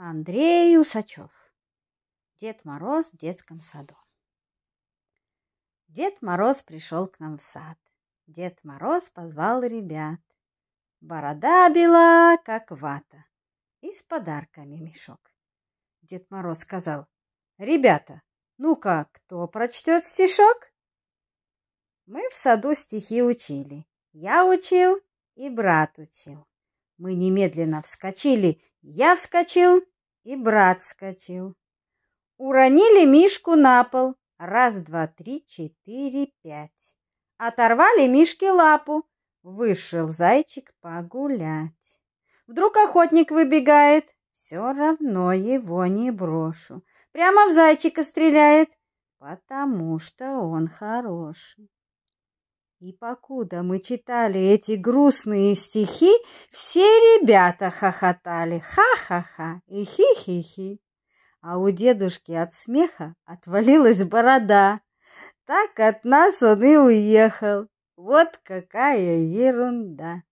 Андрей Усачев. Дед Мороз в детском саду. Дед Мороз пришел к нам в сад. Дед Мороз позвал ребят. Борода бела, как вата, и с подарками мешок. Дед Мороз сказал, «Ребята, ну-ка, кто прочтет стишок?» Мы в саду стихи учили. Я учил и брат учил. Мы немедленно вскочили, я вскочил и брат вскочил. Уронили Мишку на пол. Раз, два, три, четыре, пять. Оторвали Мишке лапу. Вышел зайчик погулять. Вдруг охотник выбегает. Все равно его не брошу. Прямо в зайчика стреляет, потому что он хороший. И покуда мы читали эти грустные стихи, все ребята хохотали ха-ха-ха и хи-хи-хи. А у дедушки от смеха отвалилась борода. Так от нас он и уехал. Вот какая ерунда!